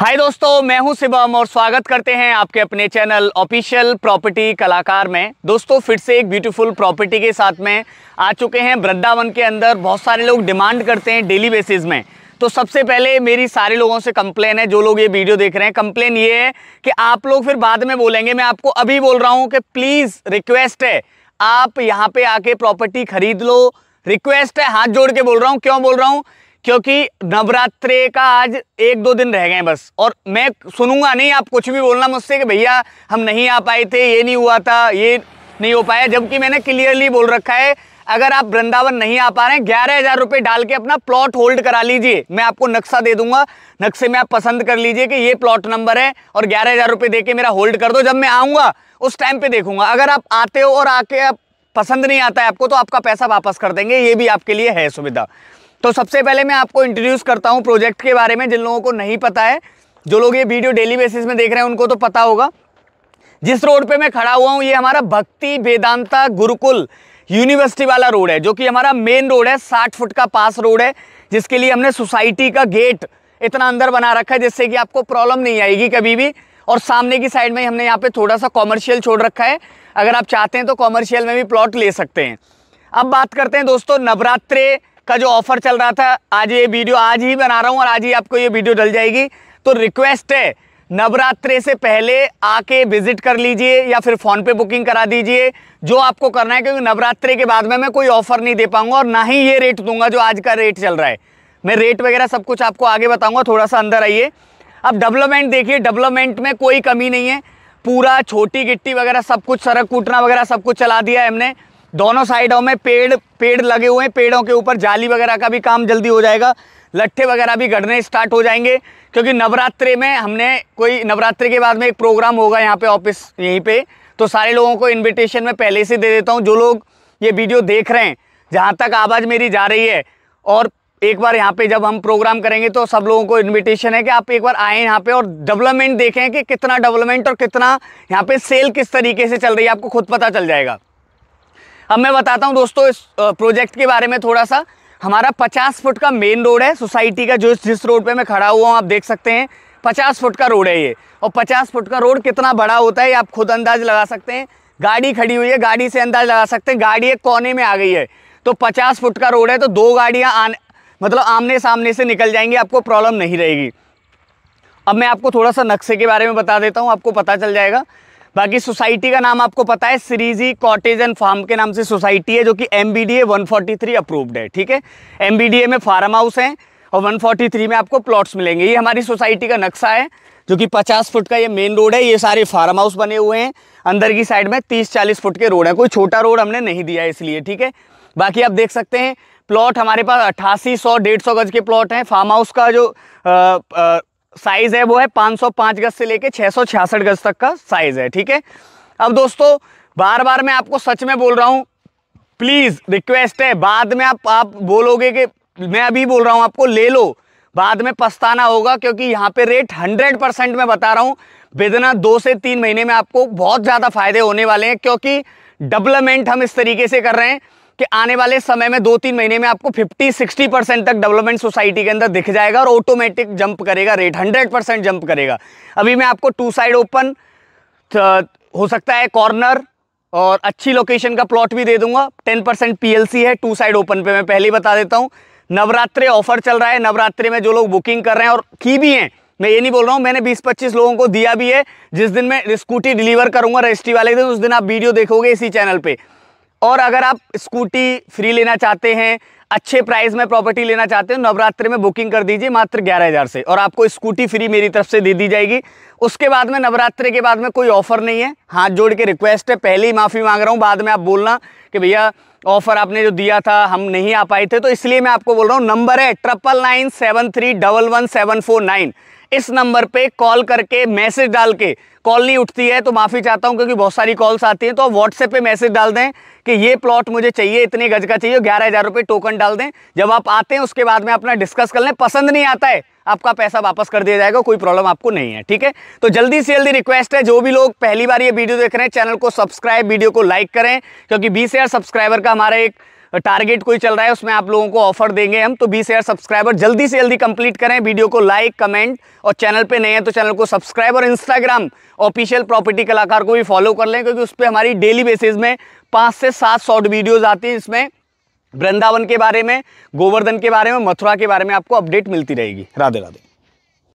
हाय दोस्तों मैं हूं शिवम और स्वागत करते हैं आपके अपने चैनल ऑफिशियल प्रॉपर्टी कलाकार में दोस्तों फिर से एक ब्यूटीफुल प्रॉपर्टी के साथ में आ चुके हैं वृद्धावन के अंदर बहुत सारे लोग डिमांड करते हैं डेली बेसिस में तो सबसे पहले मेरी सारे लोगों से कंप्लेन है जो लोग ये वीडियो देख रहे हैं कंप्लेन ये है कि आप लोग फिर बाद में बोलेंगे मैं आपको अभी बोल रहा हूँ कि प्लीज़ रिक्वेस्ट है आप यहाँ पर आके प्रॉपर्टी खरीद लो रिक्वेस्ट है हाथ जोड़ के बोल रहा हूँ क्यों बोल रहा हूँ क्योंकि नवरात्रे का आज एक दो दिन रह गए बस और मैं सुनूंगा नहीं आप कुछ भी बोलना मुझसे कि भैया हम नहीं आ पाए थे ये नहीं हुआ था ये नहीं हो पाया जबकि मैंने क्लियरली बोल रखा है अगर आप वृंदावन नहीं आ पा रहे हैं ग्यारह हज़ार रुपये डाल के अपना प्लॉट होल्ड करा लीजिए मैं आपको नक्शा दे दूंगा नक्शे में आप पसंद कर लीजिए कि ये प्लॉट नंबर है और ग्यारह हज़ार रुपये दे के मेरा होल्ड कर दो जब मैं आऊँगा उस टाइम पे देखूंगा अगर आप आते हो और आके आप पसंद नहीं आता है आपको तो आपका पैसा वापस कर देंगे ये भी आपके लिए है सुविधा तो सबसे पहले मैं आपको इंट्रोड्यूस करता हूँ प्रोजेक्ट के बारे में जिन लोगों को नहीं पता है जो लोग ये वीडियो डेली बेसिस में देख रहे हैं उनको तो पता होगा जिस रोड पे मैं खड़ा हुआ हूँ ये हमारा भक्ति वेदांता गुरुकुल यूनिवर्सिटी वाला रोड है जो कि हमारा मेन रोड है साठ फुट का पास रोड है जिसके लिए हमने सोसाइटी का गेट इतना अंदर बना रखा है जिससे कि आपको प्रॉब्लम नहीं आएगी कभी भी और सामने की साइड में हमने यहाँ पे थोड़ा सा कॉमर्शियल छोड़ रखा है अगर आप चाहते हैं तो कॉमर्शियल में भी प्लॉट ले सकते हैं अब बात करते हैं दोस्तों नवरात्रे का जो ऑफर चल रहा था आज ये वीडियो आज ही बना रहा हूँ और आज ही आपको ये वीडियो डल जाएगी तो रिक्वेस्ट है नवरात्रे से पहले आके विजिट कर लीजिए या फिर फ़ोन पे बुकिंग करा दीजिए जो आपको करना है क्योंकि नवरात्रे के बाद में मैं कोई ऑफर नहीं दे पाऊंगा और ना ही ये रेट दूंगा जो आज का रेट चल रहा है मैं रेट वगैरह सब कुछ आपको आगे बताऊंगा थोड़ा सा अंदर आइए अब डेवलपमेंट देखिए डेवलपमेंट में कोई कमी नहीं है पूरा छोटी गिट्टी वगैरह सब कुछ सड़क कूटना वगैरह सब कुछ चला दिया है हमने दोनों साइडों में पेड़ पेड़ लगे हुए हैं पेड़ों के ऊपर जाली वगैरह का भी काम जल्दी हो जाएगा लट्ठे वगैरह भी गढ़ने स्टार्ट हो जाएंगे क्योंकि नवरात्रि में हमने कोई नवरात्रि के बाद में एक प्रोग्राम होगा यहाँ पे ऑफिस यहीं पे तो सारे लोगों को इनविटेशन मैं पहले से दे देता हूँ जो लोग ये वीडियो देख रहे हैं जहाँ तक आवाज़ मेरी जा रही है और एक बार यहाँ पे जब हम प्रोग्राम करेंगे तो सब लोगों को इनविटेशन है कि आप एक बार आए यहाँ पे और डेवलपमेंट देखें कि कितना डेवलपमेंट और कितना यहाँ पे सेल किस तरीके से चल रही है आपको खुद पता चल जाएगा अब मैं बताता हूँ दोस्तों इस प्रोजेक्ट के बारे में थोड़ा सा हमारा पचास फुट का मेन रोड है सोसाइटी का जो जिस रोड पे मैं खड़ा हुआ हूँ आप देख सकते हैं पचास फुट का रोड है ये और पचास फुट का रोड कितना बड़ा होता है आप खुद अंदाज लगा सकते हैं गाड़ी खड़ी हुई है गाड़ी से अंदाज लगा सकते हैं गाड़ी एक कोने में आ गई है तो पचास फुट का रोड है तो दो गाड़ियाँ आने मतलब आमने सामने से निकल जाएंगी आपको प्रॉब्लम नहीं रहेगी अब मैं आपको थोड़ा सा नक्शे के बारे में बता देता हूँ आपको पता चल जाएगा बाकी सोसाइटी का नाम आपको पता है सीरीजी कॉटेज एंड फार्म के नाम से सोसाइटी है जो कि M B D A one forty three approved है ठीक है एम बी डी ए में फार्म हाउस है और वन फोर्टी थ्री में आपको प्लॉट्स मिलेंगे ये हमारी सोसाइटी का नक्शा है जो कि 50 फुट का ये मेन रोड है ये सारे फार्म हाउस बने हुए हैं अंदर की साइड में तीस चालीस फुट के रोड है कोई छोटा रोड हमने नहीं दिया है इसलिए ठीक है बाकी आप देख सकते हैं प्लॉट हमारे पास अट्ठासी सौ डेढ़ सौ गज के प्लॉट हैं फार्म हाउस का जो आ, आ, साइज है वो है 505 गज से लेके छह गज तक का साइज है ठीक है अब दोस्तों बार बार मैं आपको सच में बोल रहा हूँ प्लीज़ रिक्वेस्ट है बाद में आप आप बोलोगे कि मैं अभी बोल रहा हूँ आपको ले लो बाद में पछताना होगा क्योंकि यहाँ पे रेट 100 परसेंट मैं बता रहा हूँ बिदना दो से तीन महीने में आपको बहुत ज़्यादा फायदे होने वाले हैं क्योंकि डेवलपमेंट हम इस तरीके से कर रहे हैं कि आने वाले समय में दो तीन महीने में आपको 50-60 परसेंट तक डेवलपमेंट सोसाइटी के अंदर दिख जाएगा और ऑटोमेटिक जंप करेगा रेट 100 परसेंट जंप करेगा अभी मैं आपको टू साइड ओपन हो सकता है कॉर्नर और अच्छी लोकेशन का प्लॉट भी दे दूंगा टेन परसेंट है टू साइड ओपन पर मैं पहले ही बता देता हूँ नवरात्रे ऑफर चल रहा है नवरात्रि में जो लोग बुकिंग कर रहे हैं और की भी हैं मैं ये नहीं बोल रहा हूँ मैंने 20-25 लोगों को दिया भी है जिस दिन मैं स्कूटी डिलीवर करूंगा रजिस्ट्री वाले दिन उस दिन आप वीडियो देखोगे इसी चैनल पे और अगर आप स्कूटी फ्री लेना चाहते हैं अच्छे प्राइस में प्रॉपर्टी लेना चाहते हो नवरात्रि में बुकिंग कर दीजिए मात्र ग्यारह हज़ार से और आपको स्कूटी फ्री मेरी तरफ से दे दी जाएगी उसके बाद में नवरात्रि के बाद में कोई ऑफर नहीं है हाथ जोड़ के रिक्वेस्ट है पहले ही माफ़ी मांग रहा हूँ बाद में आप बोलना कि भैया ऑफ़र आपने जो दिया था हम नहीं आ पाए थे तो इसलिए मैं आपको बोल रहा हूँ नंबर है triple nine seven three double one seven four nine इस नंबर पे कॉल करके मैसेज डाल के कॉल नहीं उठती है तो माफ़ी चाहता हूँ क्योंकि बहुत सारी कॉल्स आती हैं तो आप व्हाट्सएप पे मैसेज डाल दें कि ये प्लॉट मुझे चाहिए इतने गज का चाहिए ग्यारह हज़ार रुपये टोकन डाल दें जब आप आते हैं उसके बाद में अपना डिस्कस कर लें पसंद नहीं आता है आपका पैसा वापस कर दिया जाएगा कोई प्रॉब्लम आपको नहीं है ठीक है तो जल्दी से जल्दी रिक्वेस्ट है जो भी लोग पहली बार ये वीडियो देख रहे हैं चैनल को सब्सक्राइब वीडियो को लाइक करें क्योंकि बीस हज़ार सब्सक्राइबर का हमारा एक टारगेट कोई चल रहा है उसमें आप लोगों को ऑफर देंगे हम तो बीस हज़ार सब्सक्राइबर जल्दी से जल्दी कंप्लीट करें वीडियो को लाइक कमेंट और चैनल पे नए हैं तो चैनल को सब्सक्राइब और इंस्टाग्राम ऑफिशियल प्रॉपर्टी कलाकार को भी फॉलो कर लें क्योंकि उस पर हमारी डेली बेसिस में पाँच से सात शॉर्ट वीडियोज़ आती हैं इसमें वृंदावन के बारे में गोवर्धन के बारे में मथुरा के बारे में आपको अपडेट मिलती रहेगी राधे राधे